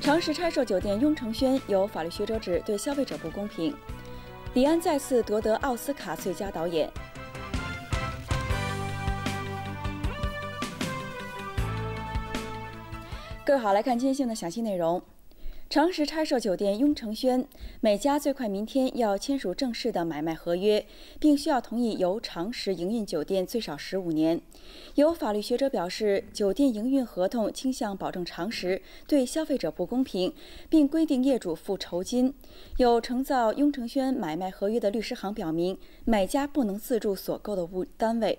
长时拆售酒店雍成轩，有法律学者指对消费者不公平。李安再次夺得奥斯卡最佳导演。各位好，来看今天的详细内容。长实拆售酒店雍城轩，买家最快明天要签署正式的买卖合约，并需要同意由长实营运酒店最少十五年。有法律学者表示，酒店营运合同倾向保证长实，对消费者不公平，并规定业主付酬金。有承造雍城轩买卖合约的律师行表明，买家不能自助所购的物单位。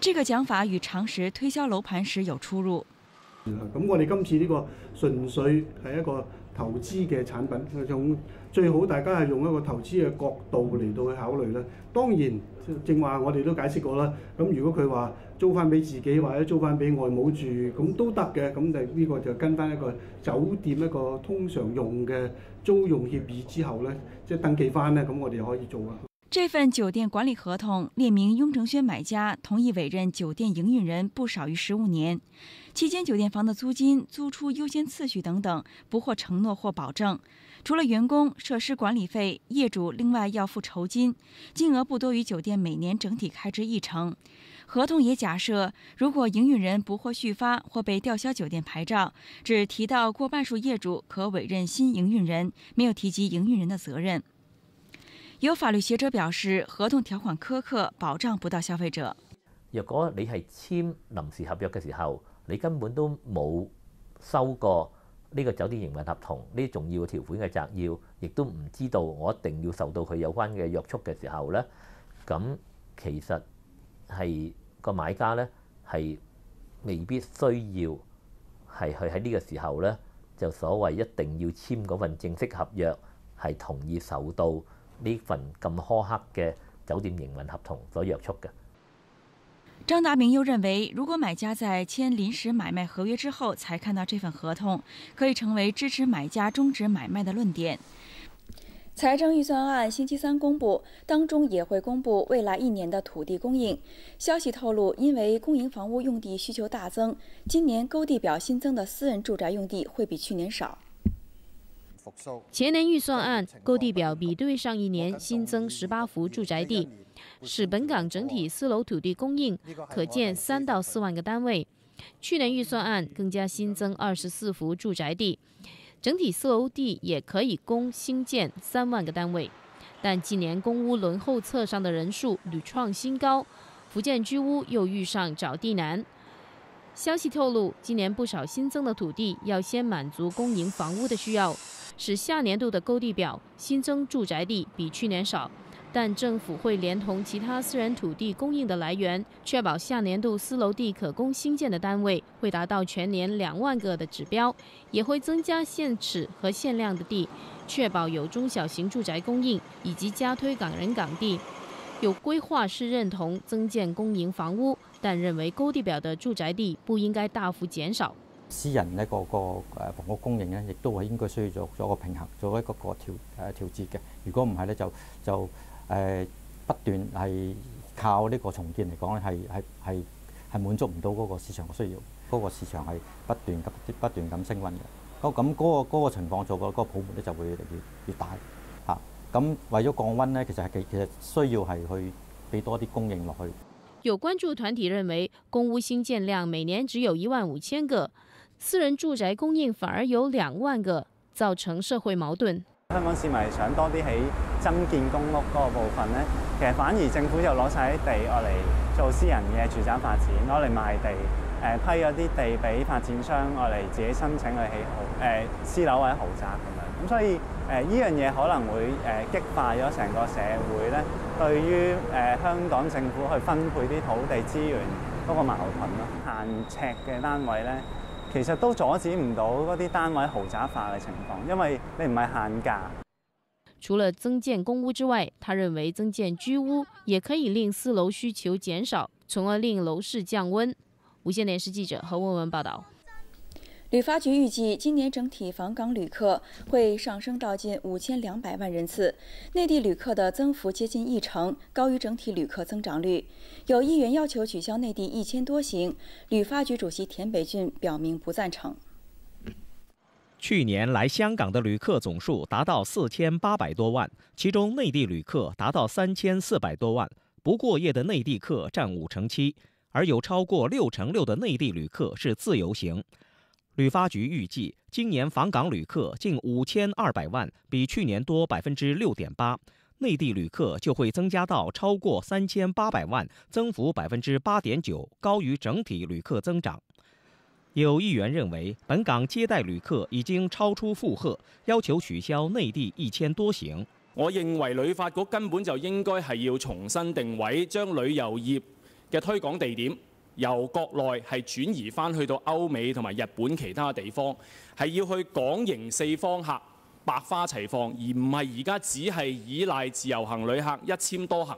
这个讲法与常识推销楼盘时有出入。咁我哋今次呢个纯粹系一个投资嘅产品，用最好大家系用一个投资嘅角度嚟到去考虑啦。当然，正话我哋都解释过啦。咁如果佢话租翻俾自己或者租翻俾外母住，咁都得嘅。咁就呢个就跟翻一个酒店一个通常用嘅租用协议之后咧，即系登记翻咧，咁我哋可以做啊。这份酒店管理合同列明，雍正轩买家同意委任酒店营运人不少于十五年，期间酒店房的租金、租出优先次序等等不获承诺或保证。除了员工、设施管理费，业主另外要付酬金，金额不多于酒店每年整体开支一成。合同也假设，如果营运人不获续发或被吊销酒店牌照，只提到过半数业主可委任新营运人，没有提及营运人的责任。有法律学者表示，合同条款苛刻，保障不到消费者。若果你系签临时合约嘅时候，你根本都冇收过呢个酒店营运合同呢重要条款嘅摘要，亦都唔知道我一定要受到佢有关嘅约束嘅时候咧，咁其实系个买家咧系未必需要系去喺呢个时候咧就所谓一定要签嗰份正式合约，系同意受到。呢份咁苛刻嘅酒店营运合同所约束嘅。张达明又认为，如果买家在签临时买卖合约之后才看到这份合同，可以成为支持买家终止买卖的论点。财政预算案星期三公布，当中也会公布未来一年的土地供应。消息透露，因为公营房屋用地需求大增，今年勾地表新增的私人住宅用地会比去年少。前年预算案购地表比对上一年新增十八幅住宅地，使本港整体四楼土地供应可建三到四万个单位。去年预算案更加新增二十四幅住宅地，整体四楼地也可以供新建三万个单位。但近年公屋轮候册上的人数屡创新高，福建居屋又遇上找地难。消息透露，今年不少新增的土地要先满足公营房屋的需要。使下年度的购地表新增住宅地比去年少，但政府会连同其他私人土地供应的来源，确保下年度私楼地可供新建的单位会达到全年两万个的指标，也会增加限尺和限量的地，确保有中小型住宅供应以及加推港人港地。有规划师认同增建公营房屋，但认为勾地表的住宅地不应该大幅减少。私人呢個個誒房屋供應咧，亦都係應該需要做做個平衡，做一個個調誒調節嘅。如果唔係咧，就就誒不斷係靠呢個重建嚟講咧，係係係係滿足唔到嗰個市場嘅需要，嗰個市場係不斷不斷咁升温嘅。咁咁嗰個嗰個情況做嘅嗰個泡沫咧就會越嚟越大嚇。咁為咗降温咧，其實係其其實需要係去俾多啲供應落去。有關注團體認為，公屋新建量每年只有一萬五千個。私人住宅供应反而有两萬個，造成社會矛盾。香港市民想多啲喺增建公屋嗰個部分咧，其實反而政府就攞晒啲地落嚟做私人嘅住宅發展，攞嚟賣地，诶批咗啲地俾發展商落嚟自己申請去起豪誒私樓或者豪宅咁樣，咁所以诶呢樣嘢可能會诶激化咗成個社會咧對於诶香港政府去分配啲土地資源嗰個矛盾咯，限尺嘅單位咧。其實都阻止唔到嗰啲單位豪宅化嘅情況，因為你唔係限價。除了增建公屋之外，他認為增建居屋也可以令四樓需求減少，從而令樓市降温。無線電視記者何文文報道。旅发局预计，今年整体访港旅客会上升到近五千两百万人次，内地旅客的增幅接近一成，高于整体旅客增长率。有议员要求取消内地一千多行，旅发局主席田北俊表明不赞成。去年来香港的旅客总数达到四千八百多万，其中内地旅客达到三千四百多万，不过夜的内地客占五成七，而有超过六成六的内地旅客是自由行。旅发局预计今年访港旅客近五千二百万，比去年多百分之六点八，内地旅客就会增加到超过三千八百万，增幅百分之八点九，高于整体旅客增长。有议员认为本港接待旅客已经超出负荷，要求取消内地一千多行。我认为旅发局根本就应该系要重新定位，将旅游业嘅推广地点。由國內係轉移翻去到歐美同埋日本其他地方，係要去港營四方客，百花齊放，而唔係而家只係依賴自由行旅客一簽多行。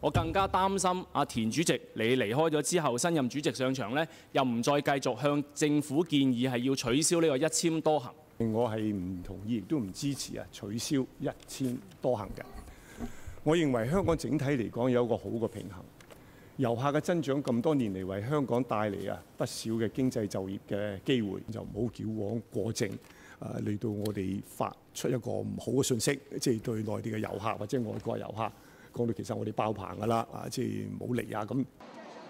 我更加擔心，阿田主席你離開咗之後，新任主席上場呢，又唔再繼續向政府建議係要取消呢個一簽多行。我係唔同意，亦都唔支持啊！取消一簽多行嘅，我認為香港整體嚟講有個好嘅平衡。遊客嘅增長咁多年嚟，為香港帶嚟啊不少嘅經濟就業嘅機會，就唔好矫枉過正啊，嚟到我哋發出一個唔好嘅信息，即係對內地嘅遊客或者外國遊客講到其實我哋爆棚噶啦啊，即係冇嚟啊咁。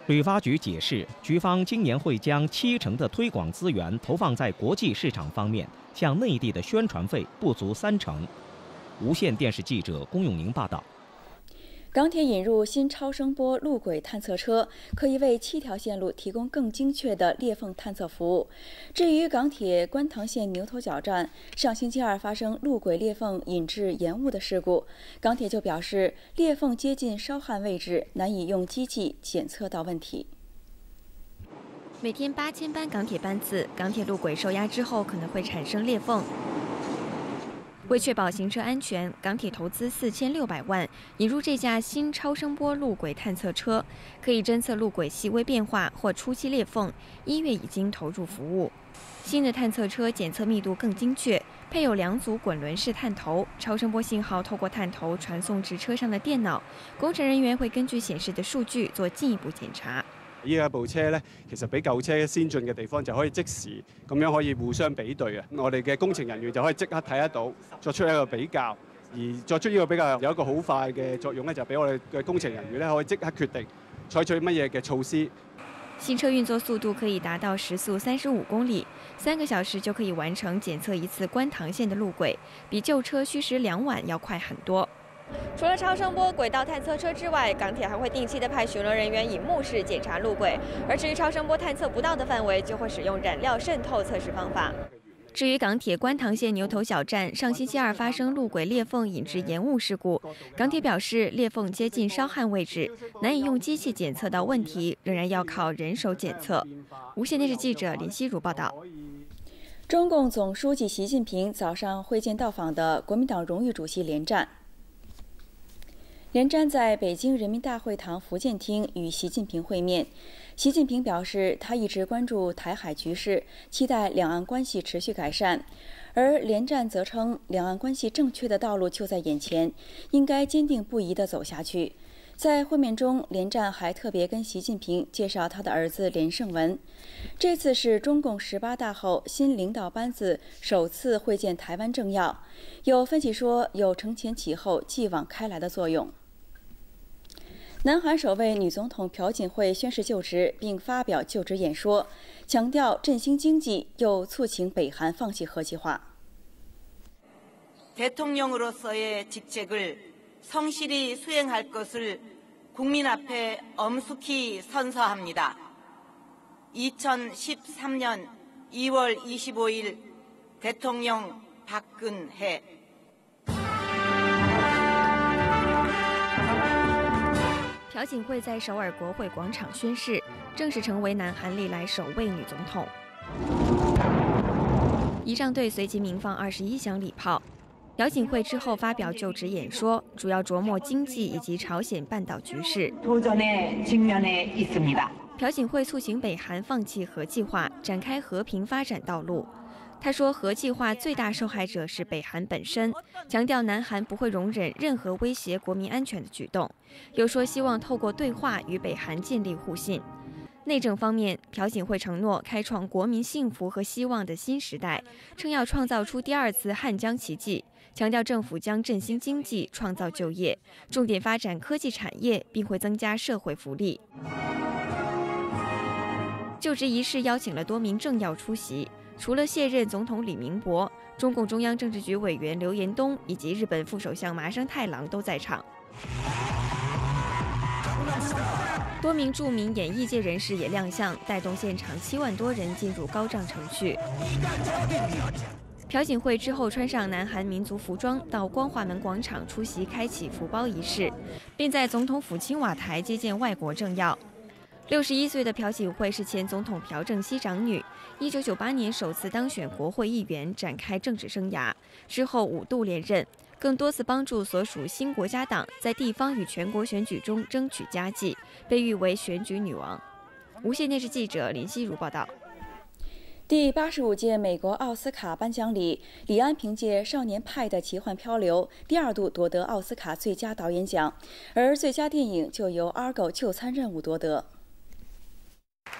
旅发局解释，局方今年会将七成的推广资源投放在国际市场方面，向内地的宣传费不足三成。无线电视记者龚永宁报道。港铁引入新超声波路轨探测车，可以为七条线路提供更精确的裂缝探测服务。至于港铁观塘线牛头角站上星期二发生路轨裂缝引致延误的事故，港铁就表示，裂缝接近烧焊位置，难以用机器检测到问题。每天八千班港铁班次，港铁路轨受压之后可能会产生裂缝。为确保行车安全，港铁投资四千六百万引入这架新超声波路轨探测车，可以侦测路轨细微变化或初期裂缝。一月已经投入服务。新的探测车检测密度更精确，配有两组滚轮式探头，超声波信号透过探头传送至车上的电脑。工程人员会根据显示的数据做进一步检查。依一部車咧，其實比舊車先進嘅地方就可以即時咁樣可以互相比對啊！我哋嘅工程人員就可以即刻睇得到，作出一個比較，而作出呢個比較有一個好快嘅作用咧，就俾我哋嘅工程人員咧可以即刻決定採取乜嘢嘅措施。新车运作速度可以达到时速三十五公里，三个小时就可以完成检测一次观塘线的路轨，比旧车需时两晚要快很多。除了超声波轨道探测车之外，港铁还会定期的派巡逻人员以目视检查路轨。而至于超声波探测不到的范围，就会使用染料渗透测试方法。至于港铁观塘线牛头小站上星期二发生路轨裂缝引致延误事故，港铁表示裂缝接近烧焊位置，难以用机器检测到问题，仍然要靠人手检测。无线电视记者林熙如报道。中共总书记习近平早上会见到访的国民党荣誉主席连战。连战在北京人民大会堂福建厅与习近平会面，习近平表示他一直关注台海局势，期待两岸关系持续改善，而连战则称两岸关系正确的道路就在眼前，应该坚定不移的走下去。在会面中，连战还特别跟习近平介绍他的儿子连胜文。这次是中共十八大后新领导班子首次会见台湾政要，有分析说有承前启后、继往开来的作用。南韩首位女总统朴槿惠宣誓就职，并发表就职演说，强调振兴经济，又促请北韩放弃核计划。대통령으로서의직책을성실히수행할것을국민앞에엄숙히선서합니다2013년2월25일대통령박근혜朴槿惠在首尔国会广场宣誓，正式成为南韩历来首位女总统。仪仗队随即鸣放二十一响礼炮。朴槿惠之后发表就职演说，主要琢磨经济以及朝鲜半岛局势。朴槿惠促请北韩放弃核计划，展开和平发展道路。他说：“核计划最大受害者是北韩本身，强调南韩不会容忍任何威胁国民安全的举动。”又说：“希望透过对话与北韩建立互信。”内政方面，朴槿惠承诺开创国民幸福和希望的新时代，称要创造出第二次汉江奇迹，强调政府将振兴经济、创造就业，重点发展科技产业，并会增加社会福利。就职仪式邀请了多名政要出席。除了卸任总统李明博、中共中央政治局委员刘延东以及日本副首相麻生太郎都在场，多名著名演艺界人士也亮相，带动现场七万多人进入高涨程序。朴槿惠之后穿上南韩民族服装，到光化门广场出席开启福包仪式，并在总统府青瓦台接见外国政要。六十一岁的朴槿惠是前总统朴正熙长女，一九九八年首次当选国会议员，展开政治生涯之后五度连任，更多次帮助所属新国家党在地方与全国选举中争取佳绩，被誉为“选举女王”。无线电视记者林熙如报道。第八十五届美国奥斯卡颁奖礼，李安凭借《少年派的奇幻漂流》第二度夺得奥斯卡最佳导演奖，而最佳电影就由《Argo》《就餐任务》夺得。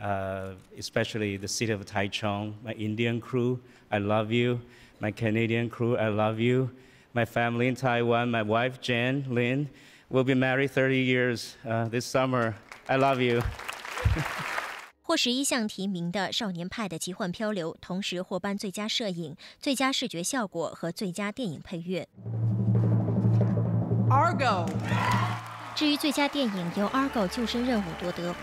Uh, especially the city of Taichung, my Indian crew, I love you. My Canadian crew, I love you. My family in Taiwan, my wife, Jen, Lin, will be married 30 years uh, this summer. I love you. 获十一项提名的《少年派的奇幻漂流》同时获颁最佳摄影、最佳视觉效果和最佳电影配乐。Argo。至于最佳电影，由《Argo 救生任务》夺得。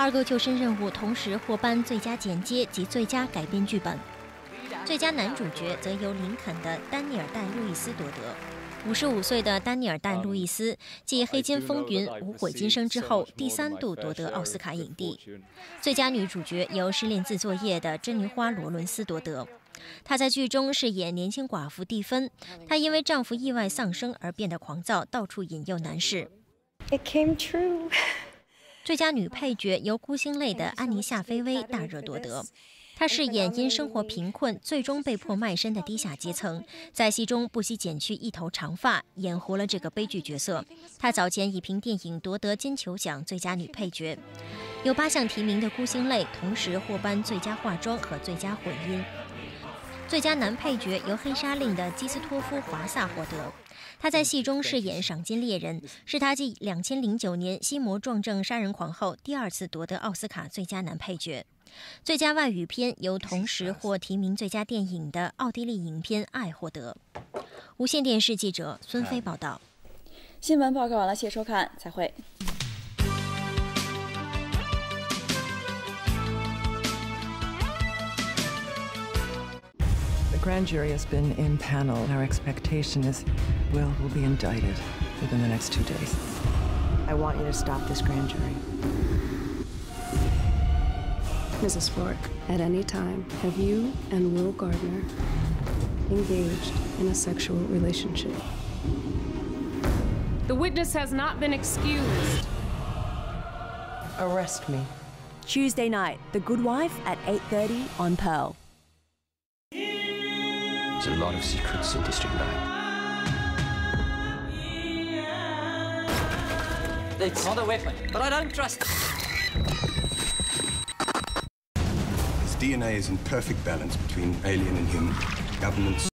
二个救生任务同时获颁最佳剪接及最佳改编剧本，最佳男主角则由《林肯》的丹尼尔戴路易斯夺得。五十五岁的丹尼尔戴路易斯继《黑金风云》《无悔今生》之后，第三度夺得奥斯卡影帝。最佳女主角由失恋自作业的珍妮花罗伦斯夺得，她在剧中饰演年轻寡妇蒂芬，她因为丈夫意外丧生而变得狂躁，到处引诱男士。最佳女配角由《孤星泪》的安妮夏菲薇大热夺得。她饰演因生活贫困最终被迫卖身的低下阶层，在戏中不惜剪去一头长发，演活了这个悲剧角色。她早前已凭电影夺得金球奖最佳女配角。有八项提名的《孤星泪》同时获颁最佳化妆和最佳混音。最佳男配角由《黑沙令》的基斯托夫·华萨获得，他在戏中饰演赏金猎人，是他继两千零九年《心魔撞正杀人狂》后第二次夺得奥斯卡最佳男配角。最佳外语片由同时获提名最佳电影的奥地利影片《爱》获得。无线电视记者孙飞报道。新闻报告完了，谢谢收看，再会。grand jury has been impaneled. Our expectation is Will will be indicted within the next two days. I want you to stop this grand jury. Mrs. Florek, at any time, have you and Will Gardner engaged in a sexual relationship? The witness has not been excused. Arrest me. Tuesday night, The Good Wife at 8.30 on Pearl. There's a lot of secrets in District 9. It's not a weapon, but I don't trust... His DNA is in perfect balance between alien and human. Governments